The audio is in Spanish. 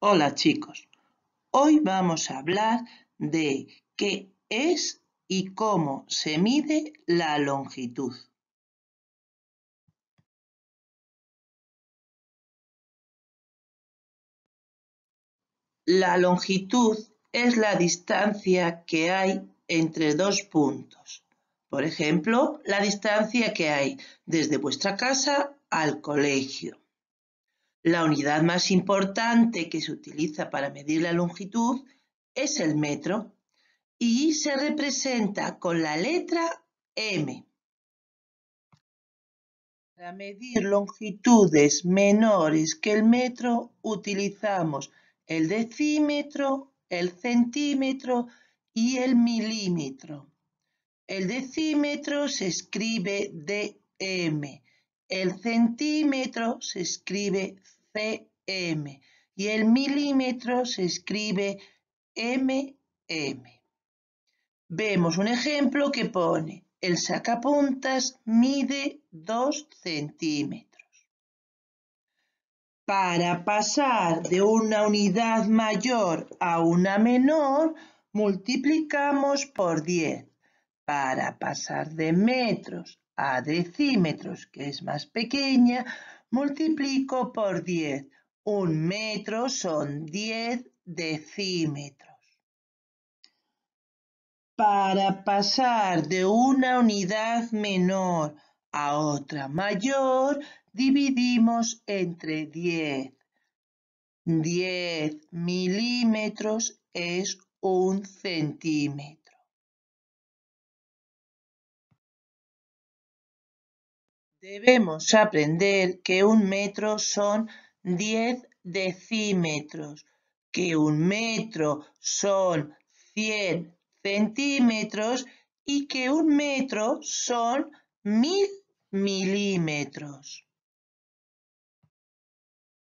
Hola chicos, hoy vamos a hablar de qué es y cómo se mide la longitud. La longitud es la distancia que hay entre dos puntos. Por ejemplo, la distancia que hay desde vuestra casa al colegio. La unidad más importante que se utiliza para medir la longitud es el metro y se representa con la letra M. Para medir longitudes menores que el metro utilizamos el decímetro, el centímetro y el milímetro. El decímetro se escribe DM el centímetro se escribe cm y el milímetro se escribe mm. Vemos un ejemplo que pone el sacapuntas mide 2 centímetros. Para pasar de una unidad mayor a una menor, multiplicamos por 10. Para pasar de metros a decímetros, que es más pequeña, multiplico por 10. Un metro son 10 decímetros. Para pasar de una unidad menor a otra mayor, dividimos entre 10. 10 milímetros es un centímetro. Debemos aprender que un metro son diez decímetros, que un metro son cien centímetros y que un metro son mil milímetros.